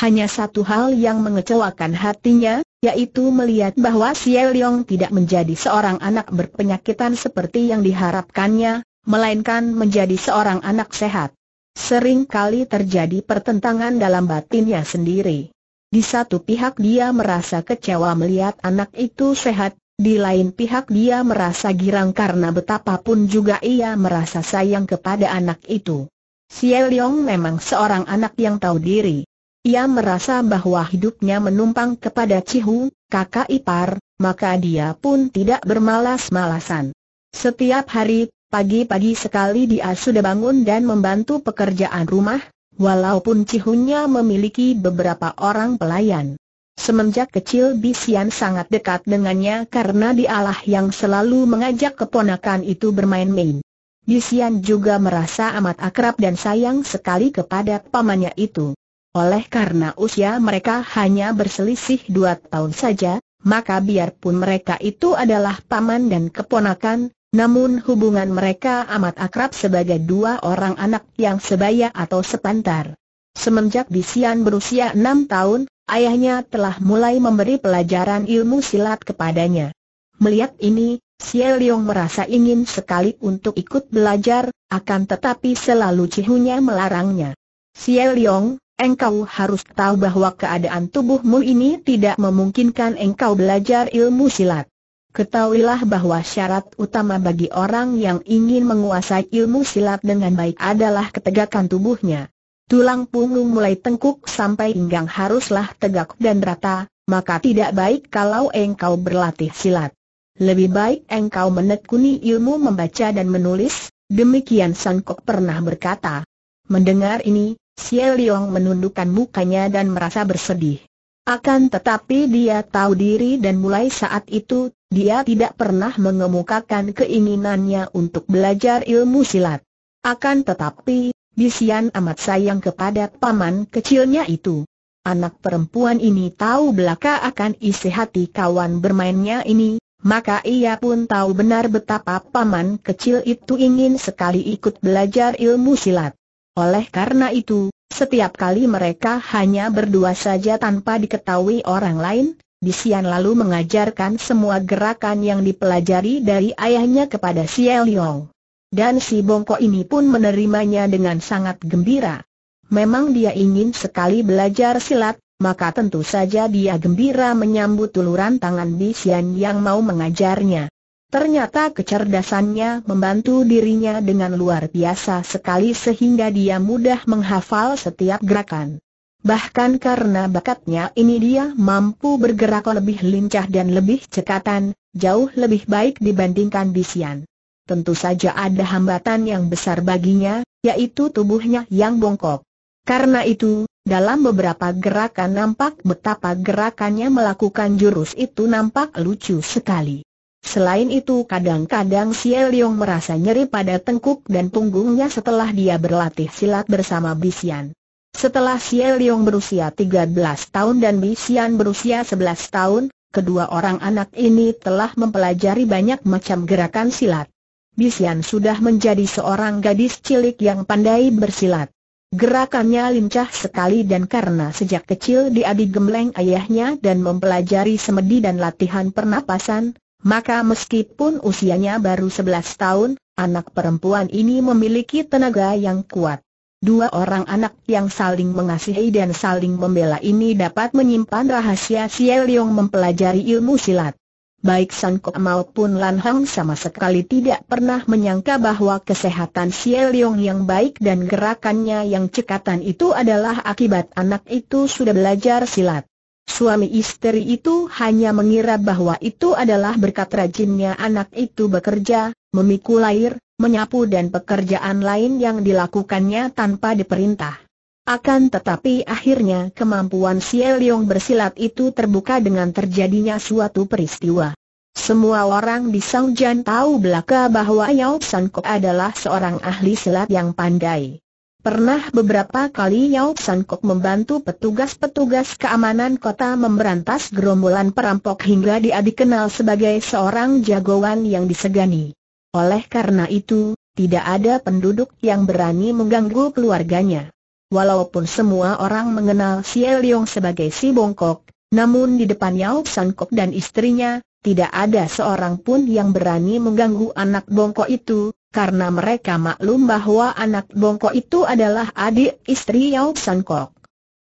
Hanya satu hal yang mengecewakan hatinya, yaitu melihat bahwa Xie Leong tidak menjadi seorang anak berpenyakitan seperti yang diharapkannya, melainkan menjadi seorang anak sehat. Sering kali terjadi pertentangan dalam batinnya sendiri. Di satu pihak dia merasa kecewa melihat anak itu sehat, di lain pihak dia merasa girang karena betapapun juga ia merasa sayang kepada anak itu. Xiao Leong memang seorang anak yang tahu diri. Ia merasa bahwa hidupnya menumpang kepada Cihu, kakak ipar, maka dia pun tidak bermalas-malasan. Setiap hari, pagi-pagi sekali dia sudah bangun dan membantu pekerjaan rumah, walaupun Cihunya memiliki beberapa orang pelayan. Semenjak kecil Bisian sangat dekat dengannya karena dialah yang selalu mengajak keponakan itu bermain-main. Bisian juga merasa amat akrab dan sayang sekali kepada pamannya itu. Oleh karena usia mereka hanya berselisih dua tahun saja, maka biarpun mereka itu adalah paman dan keponakan, namun hubungan mereka amat akrab sebagai dua orang anak yang sebaya atau sepantar. Semenjak Bisian berusia enam tahun, ayahnya telah mulai memberi pelajaran ilmu silat kepadanya. Melihat ini, Xie Liang merasa ingin sekali untuk ikut belajar, akan tetapi selalu cihunya melarangnya. Xie Liang, engkau harus tahu bahwa keadaan tubuhmu ini tidak memungkinkan engkau belajar ilmu silat. Ketahuilah bahwa syarat utama bagi orang yang ingin menguasai ilmu silat dengan baik adalah ketegakan tubuhnya. Tulang punggung mulai tengkuk sampai pinggang haruslah tegak dan rata, maka tidak baik kalau engkau berlatih silat. Lebih baik engkau menekuni ilmu membaca dan menulis, demikian Sangkok pernah berkata. Mendengar ini, Xie Liong menundukkan mukanya dan merasa bersedih. Akan tetapi dia tahu diri dan mulai saat itu, dia tidak pernah mengemukakan keinginannya untuk belajar ilmu silat. Akan tetapi, Bisian amat sayang kepada paman kecilnya itu. Anak perempuan ini tahu belaka akan isi hati kawan bermainnya ini, maka ia pun tahu benar betapa paman kecil itu ingin sekali ikut belajar ilmu silat. Oleh karena itu, setiap kali mereka hanya berdua saja tanpa diketahui orang lain, Bisian lalu mengajarkan semua gerakan yang dipelajari dari ayahnya kepada si Eliong. Dan si Bongko ini pun menerimanya dengan sangat gembira. Memang dia ingin sekali belajar silat, maka tentu saja dia gembira menyambut tuluran tangan Bisian yang mau mengajarnya. Ternyata kecerdasannya membantu dirinya dengan luar biasa sekali sehingga dia mudah menghafal setiap gerakan. Bahkan karena bakatnya ini dia mampu bergerak lebih lincah dan lebih cekatan, jauh lebih baik dibandingkan Bisian. Tentu saja ada hambatan yang besar baginya, yaitu tubuhnya yang bongkok. Karena itu, dalam beberapa gerakan nampak betapa gerakannya melakukan jurus itu nampak lucu sekali. Selain itu kadang-kadang si Eliong merasa nyeri pada tengkuk dan punggungnya setelah dia berlatih silat bersama Bisian. Setelah Xie Liong berusia 13 tahun dan Bi Xian berusia 11 tahun, kedua orang anak ini telah mempelajari banyak macam gerakan silat. Bi Xian sudah menjadi seorang gadis cilik yang pandai bersilat. Gerakannya lincah sekali dan karena sejak kecil dia digembleng ayahnya dan mempelajari semedi dan latihan pernapasan, maka meskipun usianya baru 11 tahun, anak perempuan ini memiliki tenaga yang kuat. Dua orang anak yang saling mengasihi dan saling membela ini dapat menyimpan rahasia Xie Leong mempelajari ilmu silat. Baik Sang Kok maupun Lan Hang sama sekali tidak pernah menyangka bahwa kesehatan Xie Leong yang baik dan gerakannya yang cekatan itu adalah akibat anak itu sudah belajar silat. Suami istri itu hanya mengira bahwa itu adalah berkat rajinnya anak itu bekerja, memikul air, menyapu dan pekerjaan lain yang dilakukannya tanpa diperintah. Akan tetapi akhirnya kemampuan si Eliong bersilat itu terbuka dengan terjadinya suatu peristiwa. Semua orang di Sangjan tahu belaka bahwa Yao Sanko adalah seorang ahli silat yang pandai. Pernah beberapa kali Yao Sankok membantu petugas-petugas keamanan kota memberantas gerombolan perampok hingga dia dikenal sebagai seorang jagoan yang disegani. Oleh karena itu, tidak ada penduduk yang berani mengganggu keluarganya. Walaupun semua orang mengenal si Eliong sebagai si Bongkok, namun di depan Yao Sankok dan istrinya, tidak ada seorang pun yang berani mengganggu anak Bongkok itu, karena mereka maklum bahwa anak bongko itu adalah adik istri Yao San Kok.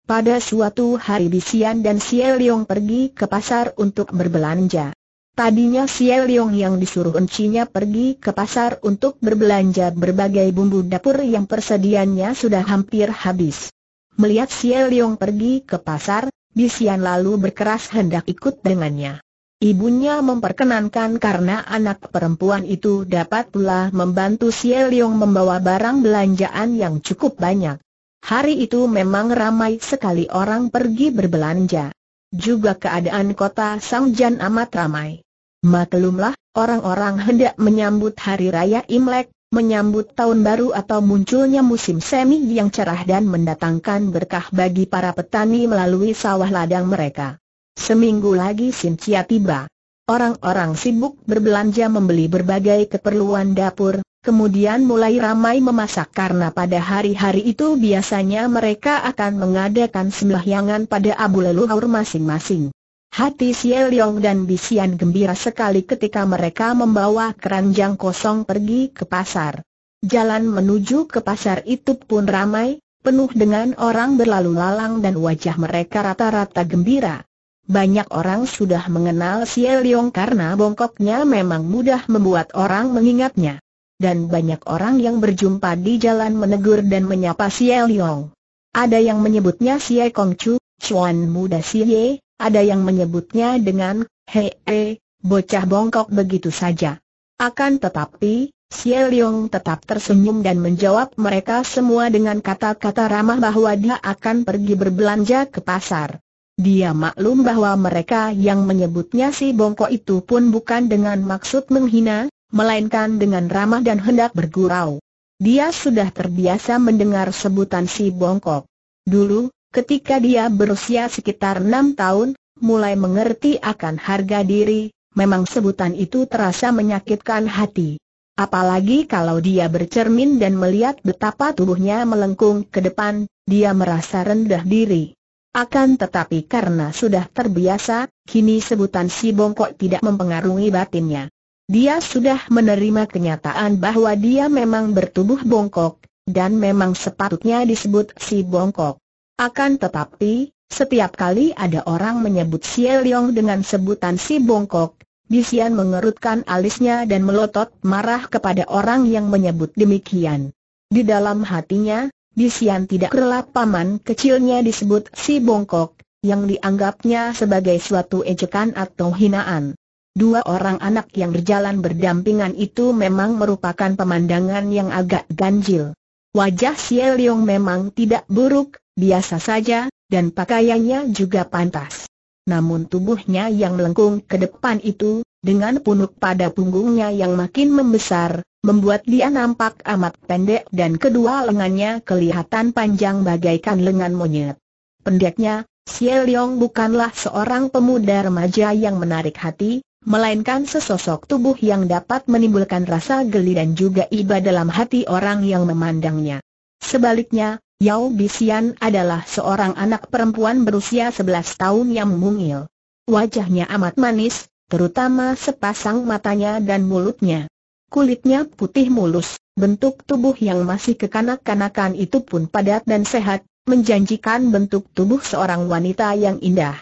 Pada suatu hari di Sian dan Siel pergi ke pasar untuk berbelanja. Tadinya Siel yang disuruh encinya pergi ke pasar untuk berbelanja berbagai bumbu dapur yang persediaannya sudah hampir habis. Melihat Siel pergi ke pasar, Bisian lalu berkeras hendak ikut dengannya. Ibunya memperkenankan karena anak perempuan itu dapat pula membantu Xie Yong membawa barang belanjaan yang cukup banyak. Hari itu memang ramai sekali orang pergi berbelanja. Juga keadaan kota Sangjan amat ramai. Maklumlah, orang-orang hendak menyambut hari raya Imlek, menyambut tahun baru atau munculnya musim semi yang cerah dan mendatangkan berkah bagi para petani melalui sawah ladang mereka. Seminggu lagi Cynthia tiba. Orang-orang sibuk berbelanja membeli berbagai keperluan dapur, kemudian mulai ramai memasak karena pada hari-hari itu biasanya mereka akan mengadakan sembahyangan pada abu leluhur masing-masing. Hati Xie Liong dan Bisian gembira sekali ketika mereka membawa keranjang kosong pergi ke pasar. Jalan menuju ke pasar itu pun ramai, penuh dengan orang berlalu lalang dan wajah mereka rata-rata gembira. Banyak orang sudah mengenal Xie Leong karena bongkoknya memang mudah membuat orang mengingatnya. Dan banyak orang yang berjumpa di jalan menegur dan menyapa Xie Leong. Ada yang menyebutnya Xie Kongcu, Chuan Muda Xie, ada yang menyebutnya dengan Hei, he, e, bocah bongkok begitu saja. Akan tetapi, Xie Leong tetap tersenyum dan menjawab mereka semua dengan kata-kata ramah bahwa dia akan pergi berbelanja ke pasar. Dia maklum bahwa mereka yang menyebutnya si bongkok itu pun bukan dengan maksud menghina, melainkan dengan ramah dan hendak bergurau. Dia sudah terbiasa mendengar sebutan si bongkok. Dulu, ketika dia berusia sekitar enam tahun, mulai mengerti akan harga diri, memang sebutan itu terasa menyakitkan hati. Apalagi kalau dia bercermin dan melihat betapa tubuhnya melengkung ke depan, dia merasa rendah diri. Akan tetapi karena sudah terbiasa, kini sebutan si bongkok tidak mempengaruhi batinnya. Dia sudah menerima kenyataan bahwa dia memang bertubuh bongkok, dan memang sepatutnya disebut si bongkok. Akan tetapi, setiap kali ada orang menyebut si Elyong dengan sebutan si bongkok, Bisian mengerutkan alisnya dan melotot marah kepada orang yang menyebut demikian. Di dalam hatinya, Bisian tidak rela paman kecilnya disebut si bongkok, yang dianggapnya sebagai suatu ejekan atau hinaan. Dua orang anak yang berjalan berdampingan itu memang merupakan pemandangan yang agak ganjil. Wajah Xie Yong memang tidak buruk, biasa saja, dan pakaiannya juga pantas namun tubuhnya yang melengkung ke depan itu, dengan punuk pada punggungnya yang makin membesar, membuat dia nampak amat pendek dan kedua lengannya kelihatan panjang bagaikan lengan monyet. Pendeknya, Xie Leong bukanlah seorang pemuda remaja yang menarik hati, melainkan sesosok tubuh yang dapat menimbulkan rasa geli dan juga iba dalam hati orang yang memandangnya. Sebaliknya, Yao Bisian adalah seorang anak perempuan berusia 11 tahun yang mungil. Wajahnya amat manis, terutama sepasang matanya dan mulutnya. Kulitnya putih mulus, bentuk tubuh yang masih kekanak-kanakan itu pun padat dan sehat, menjanjikan bentuk tubuh seorang wanita yang indah.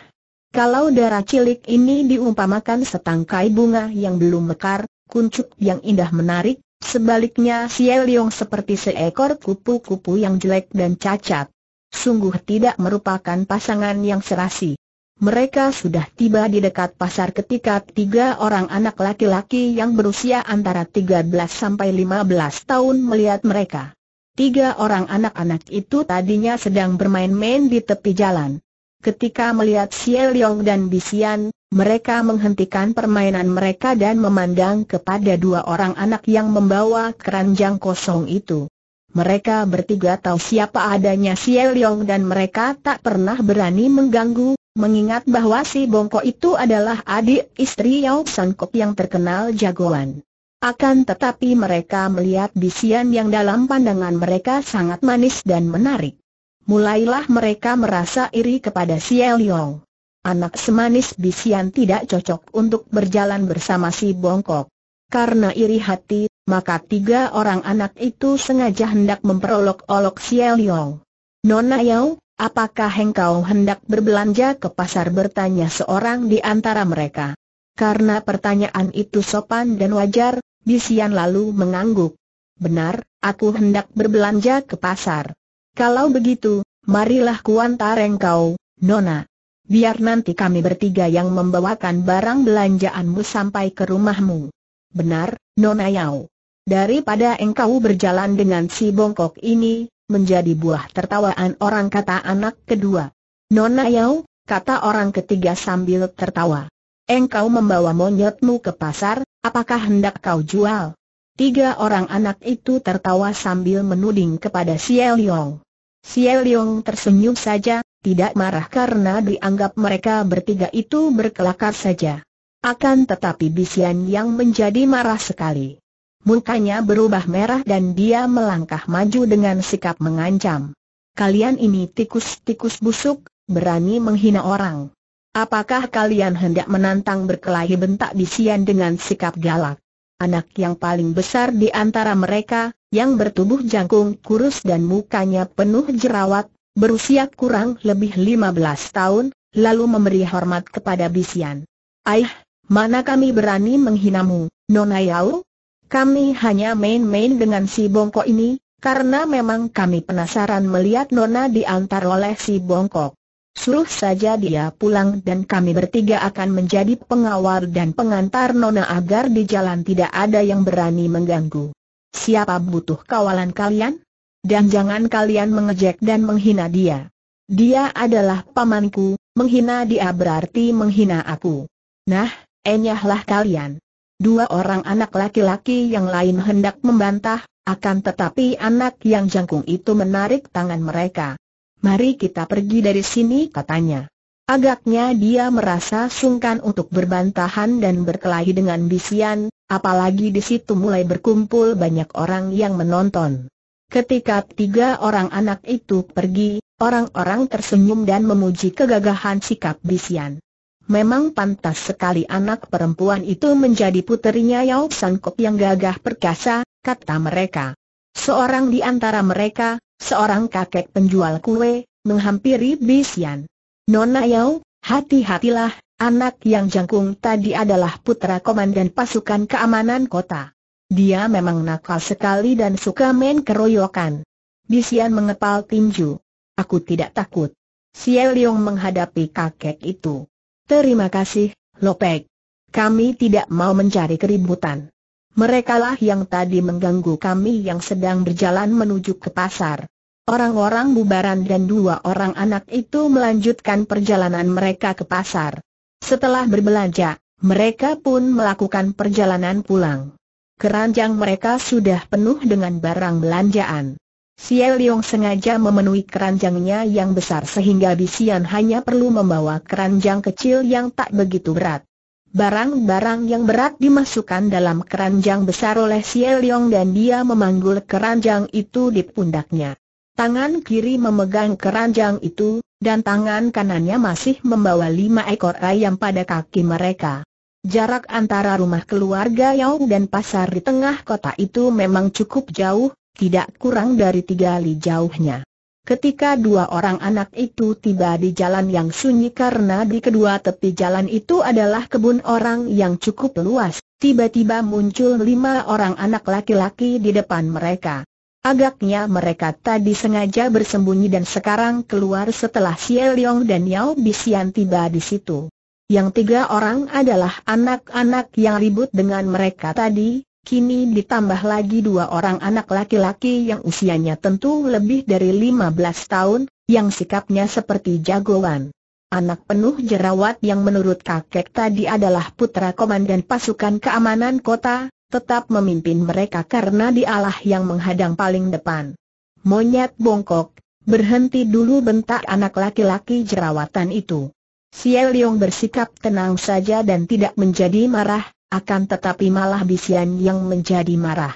Kalau darah cilik ini diumpamakan setangkai bunga yang belum mekar, kuncup yang indah menarik, Sebaliknya si Eliong seperti seekor kupu-kupu yang jelek dan cacat. Sungguh tidak merupakan pasangan yang serasi. Mereka sudah tiba di dekat pasar ketika tiga orang anak laki-laki yang berusia antara 13 sampai 15 tahun melihat mereka. Tiga orang anak-anak itu tadinya sedang bermain-main di tepi jalan. Ketika melihat Xie Liong dan Bixian, mereka menghentikan permainan mereka dan memandang kepada dua orang anak yang membawa keranjang kosong itu. Mereka bertiga tahu siapa adanya si Leong dan mereka tak pernah berani mengganggu, mengingat bahwa si Bongko itu adalah adik istri Yau Sangkok yang terkenal jagoan. Akan tetapi mereka melihat bisian yang dalam pandangan mereka sangat manis dan menarik. Mulailah mereka merasa iri kepada si Leong. Anak semanis Bisian tidak cocok untuk berjalan bersama si Bongkok. Karena iri hati, maka tiga orang anak itu sengaja hendak memperolok-olok Xiao Liang. Nona Yao, apakah engkau hendak berbelanja ke pasar bertanya seorang di antara mereka? Karena pertanyaan itu sopan dan wajar, Bisian lalu mengangguk. Benar, aku hendak berbelanja ke pasar. Kalau begitu, marilah kuantar engkau, Nona. Biar nanti kami bertiga yang membawakan barang belanjaanmu sampai ke rumahmu. Benar, Nona Yao. Daripada engkau berjalan dengan si bongkok ini, menjadi buah tertawaan orang kata anak kedua. Nona Yao, kata orang ketiga sambil tertawa. Engkau membawa monyetmu ke pasar, apakah hendak kau jual? Tiga orang anak itu tertawa sambil menuding kepada Xiao Liong. Xiao Liong tersenyum saja, tidak marah karena dianggap mereka bertiga itu berkelakar saja. Akan tetapi Bisian yang menjadi marah sekali. Mukanya berubah merah dan dia melangkah maju dengan sikap mengancam. Kalian ini tikus-tikus busuk, berani menghina orang. Apakah kalian hendak menantang berkelahi bentak Bisian dengan sikap galak? Anak yang paling besar di antara mereka, yang bertubuh jangkung kurus dan mukanya penuh jerawat, berusia kurang lebih 15 tahun, lalu memberi hormat kepada Bisian. Aih, mana kami berani menghinamu, Nona Yao? Kami hanya main-main dengan si bongkok ini, karena memang kami penasaran melihat Nona diantar oleh si bongkok. Suruh saja dia pulang dan kami bertiga akan menjadi pengawal dan pengantar Nona agar di jalan tidak ada yang berani mengganggu. Siapa butuh kawalan kalian? Dan jangan kalian mengejek dan menghina dia. Dia adalah pamanku, menghina dia berarti menghina aku. Nah, enyahlah kalian. Dua orang anak laki-laki yang lain hendak membantah, akan tetapi anak yang jangkung itu menarik tangan mereka. Mari kita pergi dari sini katanya. Agaknya dia merasa sungkan untuk berbantahan dan berkelahi dengan bisian, apalagi di situ mulai berkumpul banyak orang yang menonton. Ketika tiga orang anak itu pergi, orang-orang tersenyum dan memuji kegagahan sikap Bisian. Memang pantas sekali anak perempuan itu menjadi puterinya Yao Sangkok yang gagah perkasa, kata mereka. Seorang di antara mereka, seorang kakek penjual kue, menghampiri Bisian. Nona Yao, hati-hatilah, anak yang jangkung tadi adalah putra komandan pasukan keamanan kota. Dia memang nakal sekali dan suka main keroyokan. Bisian mengepal tinju. Aku tidak takut. Xiao Yong menghadapi kakek itu. Terima kasih, Lopek. Kami tidak mau mencari keributan. Merekalah yang tadi mengganggu kami yang sedang berjalan menuju ke pasar. Orang-orang bubaran dan dua orang anak itu melanjutkan perjalanan mereka ke pasar. Setelah berbelanja, mereka pun melakukan perjalanan pulang keranjang mereka sudah penuh dengan barang belanjaan. Xiao Liang sengaja memenuhi keranjangnya yang besar sehingga Bisian hanya perlu membawa keranjang kecil yang tak begitu berat. Barang-barang yang berat dimasukkan dalam keranjang besar oleh Xiao Liang dan dia memanggul keranjang itu di pundaknya. Tangan kiri memegang keranjang itu, dan tangan kanannya masih membawa lima ekor ayam pada kaki mereka. Jarak antara rumah keluarga Yao dan pasar di tengah kota itu memang cukup jauh, tidak kurang dari tiga li jauhnya. Ketika dua orang anak itu tiba di jalan yang sunyi karena di kedua tepi jalan itu adalah kebun orang yang cukup luas, tiba-tiba muncul lima orang anak laki-laki di depan mereka. Agaknya mereka tadi sengaja bersembunyi dan sekarang keluar setelah Xie Leong dan Yao Bixian tiba di situ. Yang tiga orang adalah anak-anak yang ribut dengan mereka tadi, kini ditambah lagi dua orang anak laki-laki yang usianya tentu lebih dari 15 tahun, yang sikapnya seperti jagoan. Anak penuh jerawat yang menurut kakek tadi adalah putra komandan pasukan keamanan kota, tetap memimpin mereka karena dialah yang menghadang paling depan. Monyet bongkok, berhenti dulu bentak anak laki-laki jerawatan itu. Xie Liong bersikap tenang saja dan tidak menjadi marah, akan tetapi malah Bisian yang menjadi marah.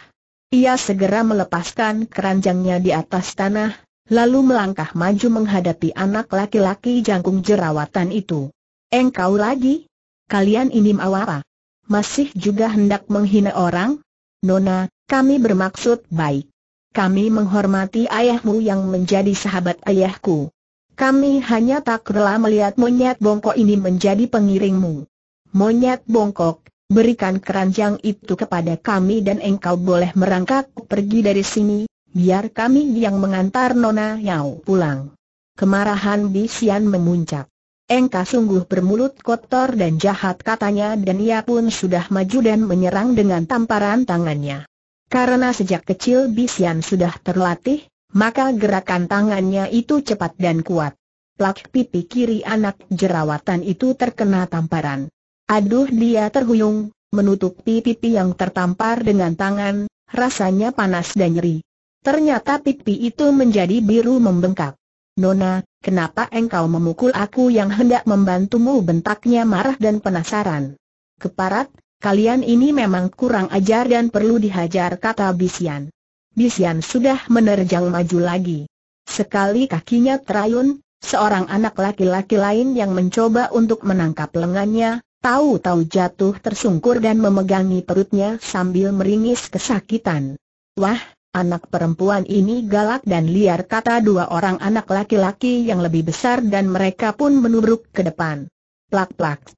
Ia segera melepaskan keranjangnya di atas tanah, lalu melangkah maju menghadapi anak laki-laki jangkung jerawatan itu. Engkau lagi? Kalian ini apa? Masih juga hendak menghina orang? Nona, kami bermaksud baik. Kami menghormati ayahmu yang menjadi sahabat ayahku. Kami hanya tak rela melihat monyet bongkok ini menjadi pengiringmu. Monyet bongkok, berikan keranjang itu kepada kami dan engkau boleh merangkak pergi dari sini, biar kami yang mengantar Nona Yao pulang. Kemarahan Bisian memuncak. Engkau sungguh bermulut kotor dan jahat katanya dan ia pun sudah maju dan menyerang dengan tamparan tangannya. Karena sejak kecil Bisian sudah terlatih, maka gerakan tangannya itu cepat dan kuat. Plak pipi kiri anak jerawatan itu terkena tamparan. Aduh dia terhuyung, menutupi pipi yang tertampar dengan tangan, rasanya panas dan nyeri. Ternyata pipi itu menjadi biru membengkak. Nona, kenapa engkau memukul aku yang hendak membantumu bentaknya marah dan penasaran. Keparat, kalian ini memang kurang ajar dan perlu dihajar kata Bisian. Bisian sudah menerjang maju lagi. Sekali kakinya terayun, seorang anak laki-laki lain yang mencoba untuk menangkap lengannya, tahu-tahu jatuh tersungkur dan memegangi perutnya sambil meringis kesakitan. Wah, anak perempuan ini galak dan liar kata dua orang anak laki-laki yang lebih besar dan mereka pun menubruk ke depan. Plak-plak.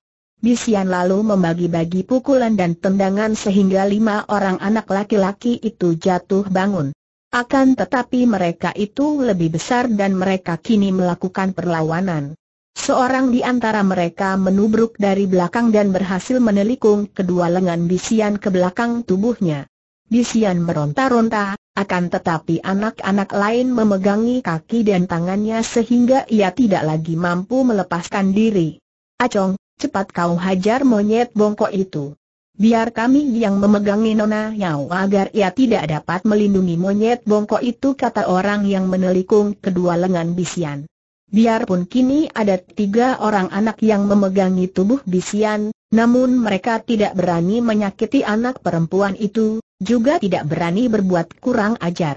Bisian lalu membagi-bagi pukulan dan tendangan sehingga lima orang anak laki-laki itu jatuh bangun. Akan tetapi mereka itu lebih besar dan mereka kini melakukan perlawanan. Seorang di antara mereka menubruk dari belakang dan berhasil menelikung kedua lengan Bisian ke belakang tubuhnya. Bisian meronta-ronta, akan tetapi anak-anak lain memegangi kaki dan tangannya sehingga ia tidak lagi mampu melepaskan diri. Acong, Cepat kau hajar monyet bongkok itu. Biar kami yang memegangi Nona Yau agar ia tidak dapat melindungi monyet bongkok itu kata orang yang menelikung kedua lengan bisian. Biarpun kini ada tiga orang anak yang memegangi tubuh bisian, namun mereka tidak berani menyakiti anak perempuan itu, juga tidak berani berbuat kurang ajar.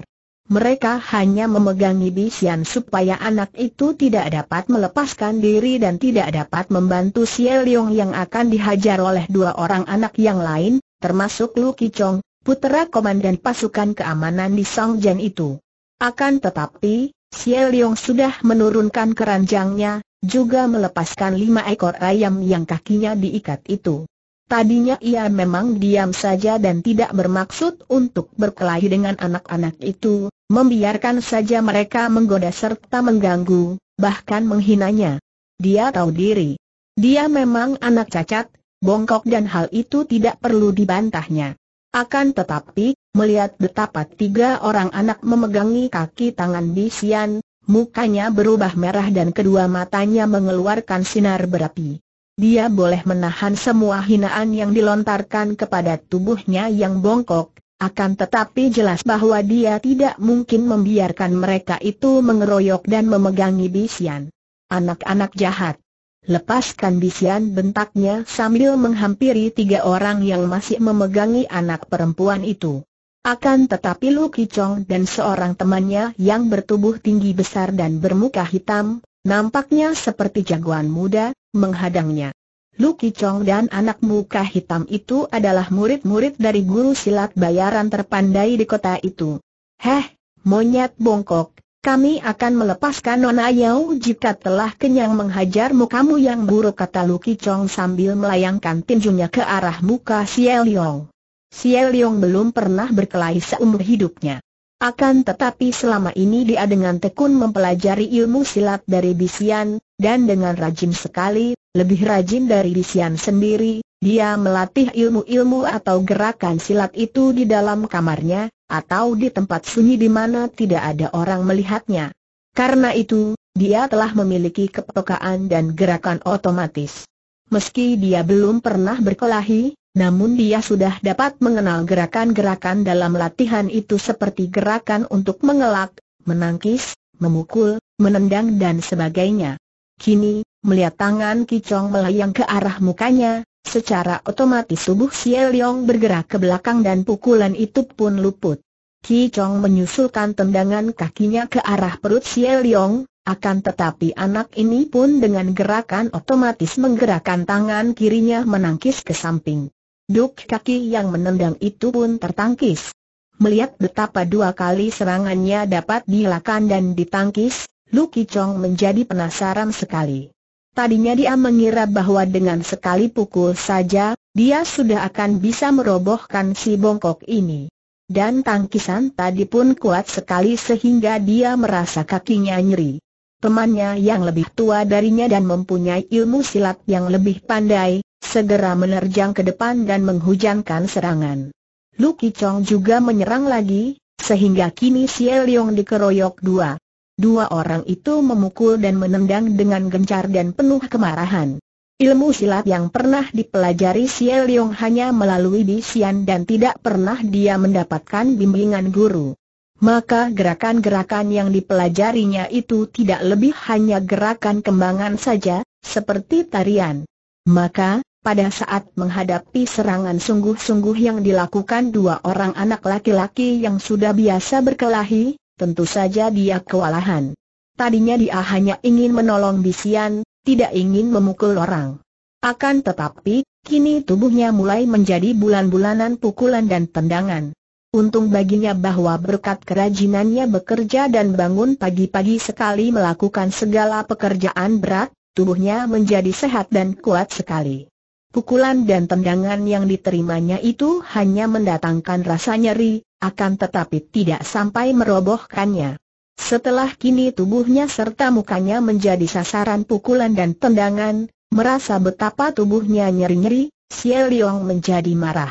Mereka hanya memegangi Bisian supaya anak itu tidak dapat melepaskan diri dan tidak dapat membantu Xie yang akan dihajar oleh dua orang anak yang lain, termasuk Lu Kichong, putera komandan pasukan keamanan di Songjian itu. Akan tetapi, Xie sudah menurunkan keranjangnya, juga melepaskan lima ekor ayam yang kakinya diikat itu. Tadinya ia memang diam saja dan tidak bermaksud untuk berkelahi dengan anak-anak itu, Membiarkan saja mereka menggoda serta mengganggu, bahkan menghinanya. Dia tahu diri. Dia memang anak cacat, bongkok dan hal itu tidak perlu dibantahnya. Akan tetapi, melihat betapa tiga orang anak memegangi kaki tangan Bisian, mukanya berubah merah dan kedua matanya mengeluarkan sinar berapi. Dia boleh menahan semua hinaan yang dilontarkan kepada tubuhnya yang bongkok, akan tetapi jelas bahwa dia tidak mungkin membiarkan mereka itu mengeroyok dan memegangi Bisian. Anak-anak jahat. Lepaskan Bisian bentaknya sambil menghampiri tiga orang yang masih memegangi anak perempuan itu. Akan tetapi Lu Kicong dan seorang temannya yang bertubuh tinggi besar dan bermuka hitam, nampaknya seperti jagoan muda, menghadangnya. Luki Kicong dan anak muka hitam itu adalah murid-murid dari guru silat bayaran terpandai di kota itu. Heh, monyet bongkok, kami akan melepaskan Nona Yao jika telah kenyang menghajar mukamu yang buruk kata Luki Kicong sambil melayangkan tinjunya ke arah muka Siel Yong. Siel Yong belum pernah berkelahi seumur hidupnya. Akan tetapi selama ini dia dengan tekun mempelajari ilmu silat dari Bisian, dan dengan rajin sekali, lebih rajin dari Disian sendiri, dia melatih ilmu-ilmu atau gerakan silat itu di dalam kamarnya, atau di tempat sunyi di mana tidak ada orang melihatnya. Karena itu, dia telah memiliki kepekaan dan gerakan otomatis. Meski dia belum pernah berkelahi, namun dia sudah dapat mengenal gerakan-gerakan dalam latihan itu seperti gerakan untuk mengelak, menangkis, memukul, menendang dan sebagainya. Kini, melihat tangan Kicong melayang ke arah mukanya, secara otomatis tubuh Xie Leong bergerak ke belakang dan pukulan itu pun luput. Kicong menyusulkan tendangan kakinya ke arah perut Xie Leong, akan tetapi anak ini pun dengan gerakan otomatis menggerakkan tangan kirinya menangkis ke samping. Duk kaki yang menendang itu pun tertangkis. Melihat betapa dua kali serangannya dapat dilakukan dan ditangkis, Lu Kichong menjadi penasaran sekali. Tadinya dia mengira bahwa dengan sekali pukul saja, dia sudah akan bisa merobohkan si bongkok ini. Dan tangkisan tadi pun kuat sekali sehingga dia merasa kakinya nyeri. Temannya yang lebih tua darinya dan mempunyai ilmu silat yang lebih pandai, segera menerjang ke depan dan menghujankan serangan. Lu Kichong juga menyerang lagi, sehingga kini si Eliong dikeroyok dua. Dua orang itu memukul dan menendang dengan gencar dan penuh kemarahan. Ilmu silat yang pernah dipelajari Xie Yong hanya melalui bisian dan tidak pernah dia mendapatkan bimbingan guru. Maka gerakan-gerakan yang dipelajarinya itu tidak lebih hanya gerakan kembangan saja, seperti tarian. Maka, pada saat menghadapi serangan sungguh-sungguh yang dilakukan dua orang anak laki-laki yang sudah biasa berkelahi, tentu saja dia kewalahan. Tadinya dia hanya ingin menolong Bisian, tidak ingin memukul orang. Akan tetapi, kini tubuhnya mulai menjadi bulan-bulanan pukulan dan tendangan. Untung baginya bahwa berkat kerajinannya bekerja dan bangun pagi-pagi sekali melakukan segala pekerjaan berat, tubuhnya menjadi sehat dan kuat sekali. Pukulan dan tendangan yang diterimanya itu hanya mendatangkan rasa nyeri, akan tetapi tidak sampai merobohkannya. Setelah kini tubuhnya serta mukanya menjadi sasaran pukulan dan tendangan, merasa betapa tubuhnya nyeri-nyeri, Xie Liong menjadi marah.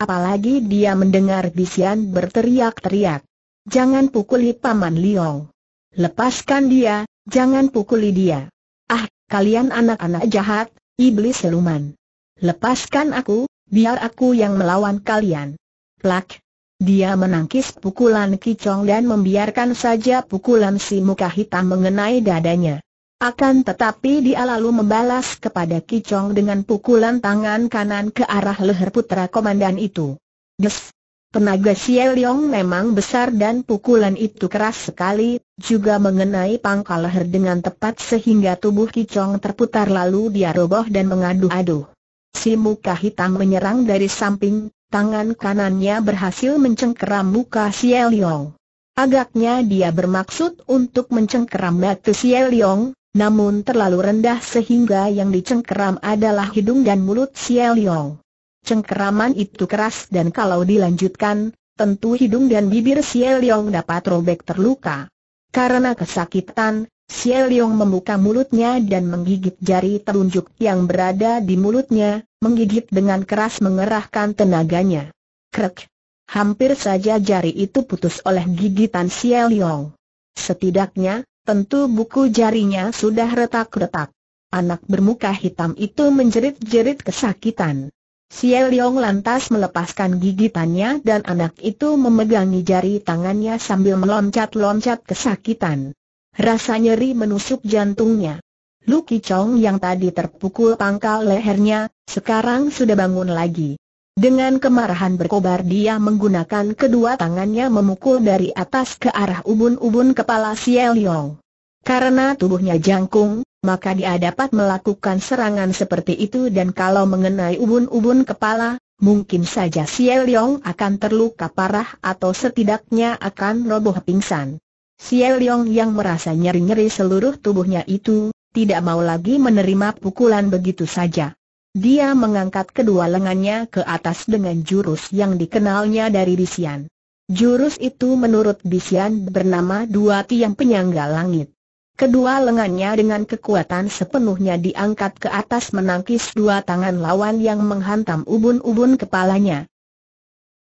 Apalagi dia mendengar Bisian berteriak-teriak. Jangan pukuli Paman Liong. Lepaskan dia, jangan pukuli dia. Ah, kalian anak-anak jahat, iblis seluman. Lepaskan aku, biar aku yang melawan kalian. Plak. Dia menangkis pukulan Kicong dan membiarkan saja pukulan si muka hitam mengenai dadanya. Akan tetapi dia lalu membalas kepada Kicong dengan pukulan tangan kanan ke arah leher putra komandan itu. Des! Tenaga Xie Yong memang besar dan pukulan itu keras sekali, juga mengenai pangkal leher dengan tepat sehingga tubuh Kicong terputar lalu dia roboh dan mengadu-adu. Si muka hitam menyerang dari samping, tangan kanannya berhasil mencengkeram muka Xiao Yong. Agaknya dia bermaksud untuk mencengkeram mata Xiao Yong, namun terlalu rendah sehingga yang dicengkeram adalah hidung dan mulut Xiao Yong. Cengkeraman itu keras dan kalau dilanjutkan, tentu hidung dan bibir Xiao Yong dapat robek terluka. Karena kesakitan, Xiao Liang membuka mulutnya dan menggigit jari telunjuk yang berada di mulutnya, menggigit dengan keras mengerahkan tenaganya. Krek! Hampir saja jari itu putus oleh gigitan Xiao Liang. Setidaknya, tentu buku jarinya sudah retak-retak. Anak bermuka hitam itu menjerit-jerit kesakitan. Xiao Liang lantas melepaskan gigitannya dan anak itu memegangi jari tangannya sambil meloncat-loncat kesakitan. Rasa nyeri menusuk jantungnya. Luki Chong yang tadi terpukul pangkal lehernya, sekarang sudah bangun lagi. Dengan kemarahan berkobar dia menggunakan kedua tangannya memukul dari atas ke arah ubun-ubun kepala Siel Yong. Karena tubuhnya jangkung, maka dia dapat melakukan serangan seperti itu dan kalau mengenai ubun-ubun kepala, mungkin saja Siel Yong akan terluka parah atau setidaknya akan roboh pingsan. Xiao yang merasa nyeri-nyeri seluruh tubuhnya itu, tidak mau lagi menerima pukulan begitu saja. Dia mengangkat kedua lengannya ke atas dengan jurus yang dikenalnya dari Bisian. Jurus itu menurut Bisian bernama Dua Tiang Penyangga Langit. Kedua lengannya dengan kekuatan sepenuhnya diangkat ke atas menangkis dua tangan lawan yang menghantam ubun-ubun kepalanya.